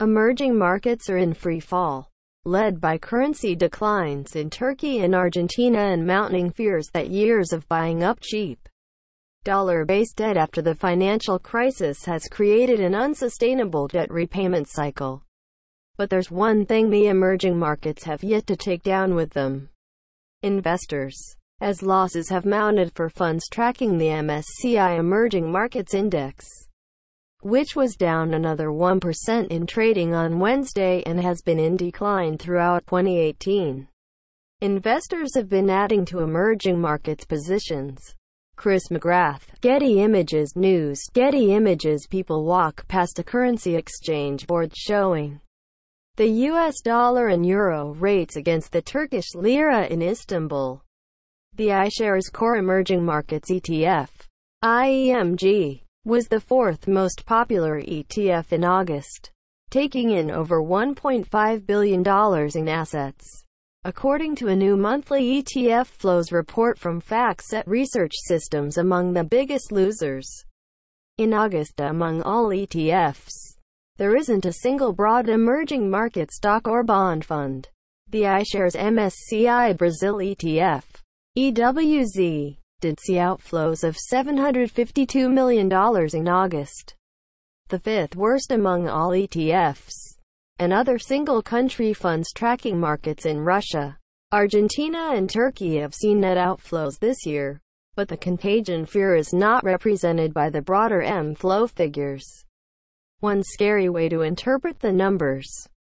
Emerging markets are in free fall, led by currency declines in Turkey and Argentina and mounting fears that years of buying up cheap dollar-based debt after the financial crisis has created an unsustainable debt repayment cycle. But there's one thing the emerging markets have yet to take down with them. Investors. As losses have mounted for funds tracking the MSCI Emerging Markets Index, which was down another 1% in trading on Wednesday and has been in decline throughout 2018. Investors have been adding to emerging markets positions. Chris McGrath, Getty Images News, Getty Images people walk past a currency exchange board showing the US dollar and euro rates against the Turkish lira in Istanbul. The iShares Core Emerging Markets ETF, IEMG, was the fourth most popular ETF in August, taking in over $1.5 billion in assets. According to a new monthly ETF flows report from FactSet Research Systems among the biggest losers. In August among all ETFs, there isn't a single broad emerging market stock or bond fund. The iShares MSCI Brazil ETF, EWZ, did see outflows of $752 million in August, the fifth worst among all ETFs and other single country funds tracking markets in Russia. Argentina and Turkey have seen net outflows this year, but the contagion fear is not represented by the broader M flow figures. One scary way to interpret the numbers.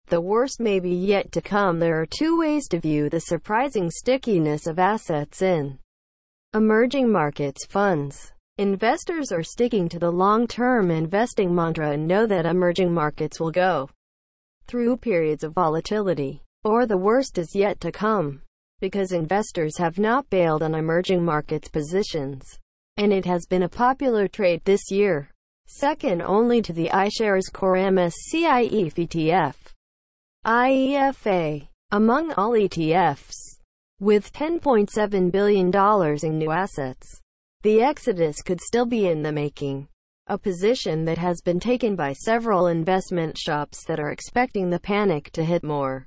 The worst may be yet to come. There are two ways to view the surprising stickiness of assets in Emerging markets funds. Investors are sticking to the long-term investing mantra and know that emerging markets will go through periods of volatility, or the worst is yet to come, because investors have not bailed on emerging markets positions, and it has been a popular trade this year, second only to the iShares Core MSCI ETF, IEFA, among all ETFs. With $10.7 billion in new assets, the exodus could still be in the making. A position that has been taken by several investment shops that are expecting the panic to hit more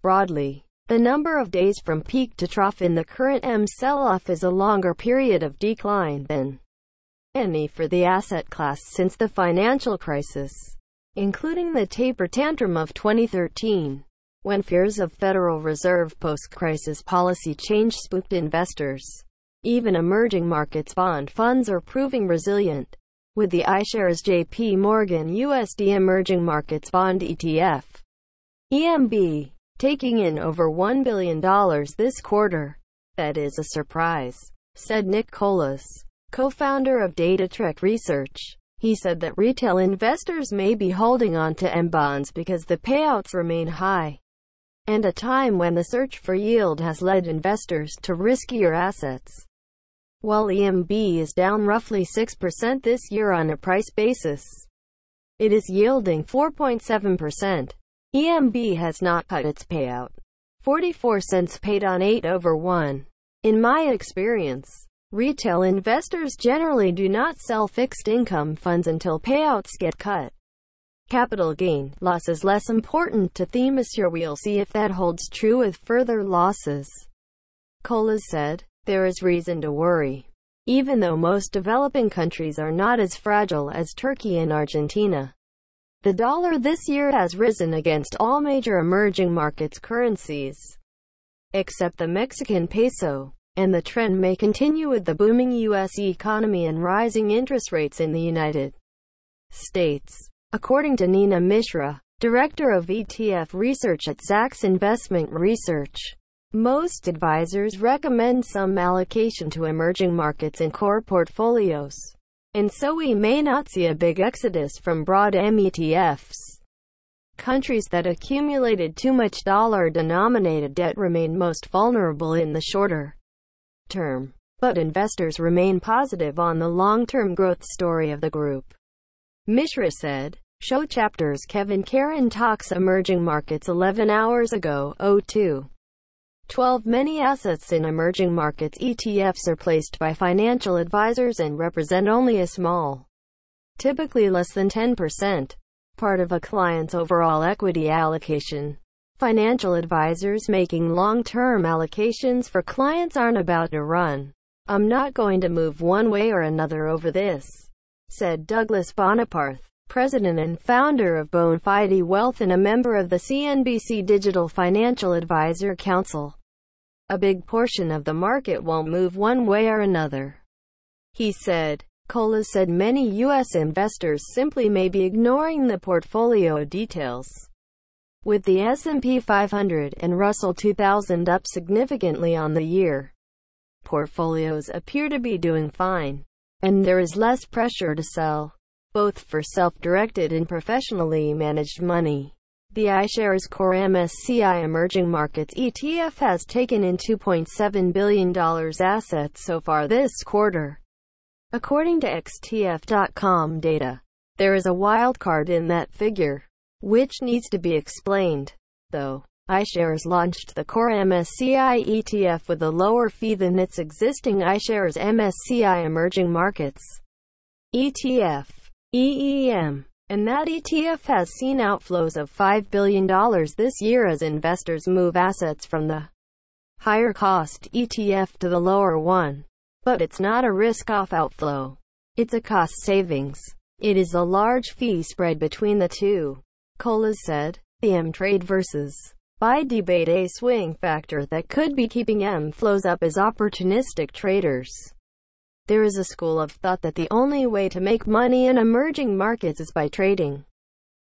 broadly. The number of days from peak to trough in the current M sell-off is a longer period of decline than any for the asset class since the financial crisis, including the taper tantrum of 2013 when fears of Federal Reserve post-crisis policy change spooked investors. Even emerging markets bond funds are proving resilient, with the iShares JP Morgan USD Emerging Markets Bond ETF, EMB, taking in over $1 billion this quarter. That is a surprise, said Nick Colas, co-founder of Datatrek Research. He said that retail investors may be holding on to M bonds because the payouts remain high and a time when the search for yield has led investors to riskier assets. While EMB is down roughly 6% this year on a price basis, it is yielding 4.7%. EMB has not cut its payout. 44 cents paid on 8 over 1. In my experience, retail investors generally do not sell fixed income funds until payouts get cut. Capital gain loss is less important to here. we'll see if that holds true with further losses. Colas said, there is reason to worry. Even though most developing countries are not as fragile as Turkey and Argentina, the dollar this year has risen against all major emerging markets currencies, except the Mexican peso, and the trend may continue with the booming U.S. economy and rising interest rates in the United States. According to Nina Mishra, director of ETF research at Zacks Investment Research, most advisors recommend some allocation to emerging markets in core portfolios, and so we may not see a big exodus from broad METFs. Countries that accumulated too much dollar-denominated debt remain most vulnerable in the shorter term, but investors remain positive on the long-term growth story of the group. Mishra said, Show chapters Kevin Karen talks emerging markets 11 hours ago, 02. 12 Many assets in emerging markets ETFs are placed by financial advisors and represent only a small, typically less than 10%, part of a client's overall equity allocation. Financial advisors making long-term allocations for clients aren't about to run. I'm not going to move one way or another over this, said Douglas Bonaparte president and founder of Bonfide Wealth and a member of the CNBC Digital Financial Advisor Council. A big portion of the market won't move one way or another. He said. Cola said many U.S. investors simply may be ignoring the portfolio details. With the S&P 500 and Russell 2000 up significantly on the year, portfolios appear to be doing fine, and there is less pressure to sell both for self-directed and professionally managed money. The iShares Core MSCI Emerging Markets ETF has taken in $2.7 billion assets so far this quarter. According to XTF.com data, there is a wildcard in that figure, which needs to be explained, though. iShares launched the core MSCI ETF with a lower fee than its existing iShares MSCI Emerging Markets ETF. EEM, and that ETF has seen outflows of $5 billion this year as investors move assets from the higher cost ETF to the lower one. But it's not a risk off outflow. It's a cost savings. It is a large fee spread between the two. Colas said, the M trade versus buy debate a swing factor that could be keeping M flows up as opportunistic traders. There is a school of thought that the only way to make money in emerging markets is by trading,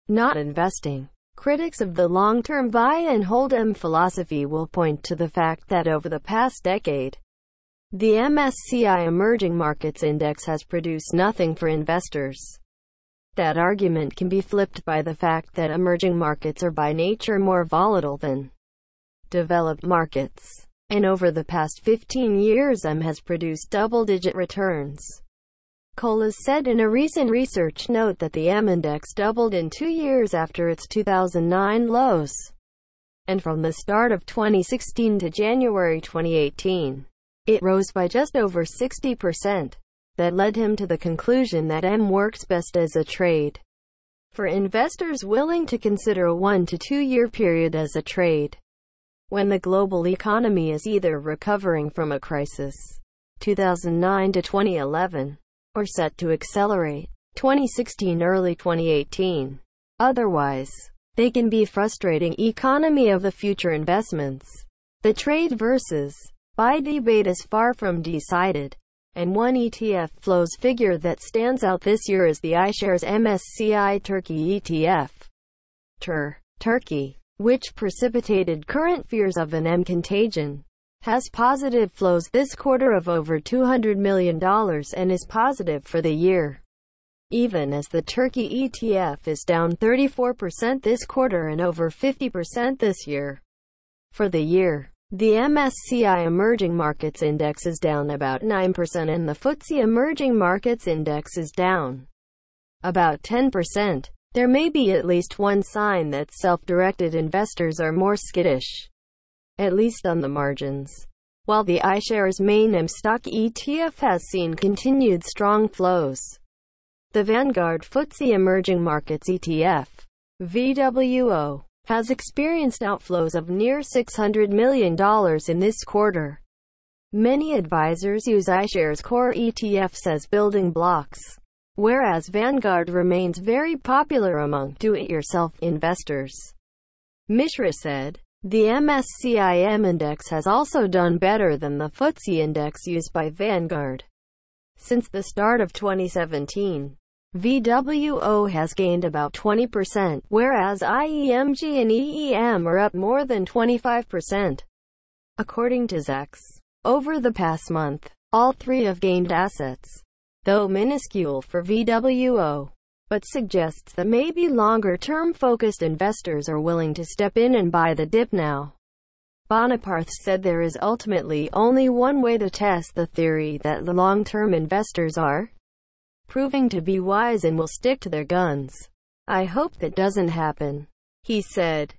not investing. Critics of the long-term buy and hold M philosophy will point to the fact that over the past decade, the MSCI Emerging Markets Index has produced nothing for investors. That argument can be flipped by the fact that emerging markets are by nature more volatile than developed markets and over the past 15 years M has produced double-digit returns. Colas said in a recent research note that the M index doubled in two years after its 2009 lows, and from the start of 2016 to January 2018, it rose by just over 60%. That led him to the conclusion that M works best as a trade for investors willing to consider a one to two year period as a trade when the global economy is either recovering from a crisis 2009 to 2011 or set to accelerate 2016 early 2018 otherwise they can be frustrating economy of the future investments the trade versus buy debate is far from decided and one ETF flows figure that stands out this year is the iShares MSCI Turkey ETF TUR Turkey which precipitated current fears of an M contagion, has positive flows this quarter of over $200 million and is positive for the year. Even as the Turkey ETF is down 34% this quarter and over 50% this year. For the year, the MSCI Emerging Markets Index is down about 9% and the FTSE Emerging Markets Index is down about 10%. There may be at least one sign that self-directed investors are more skittish, at least on the margins. While the iShares main M stock ETF has seen continued strong flows, the Vanguard FTSE Emerging Markets ETF, VWO, has experienced outflows of near $600 million in this quarter. Many advisors use iShares core ETFs as building blocks whereas Vanguard remains very popular among do-it-yourself investors. Mishra said, the MSCIM index has also done better than the FTSE index used by Vanguard. Since the start of 2017, VWO has gained about 20%, whereas IEMG and EEM are up more than 25%. According to Zex, over the past month, all three have gained assets though minuscule for VWO, but suggests that maybe longer-term focused investors are willing to step in and buy the dip now. Bonaparte said there is ultimately only one way to test the theory that the long-term investors are proving to be wise and will stick to their guns. I hope that doesn't happen, he said.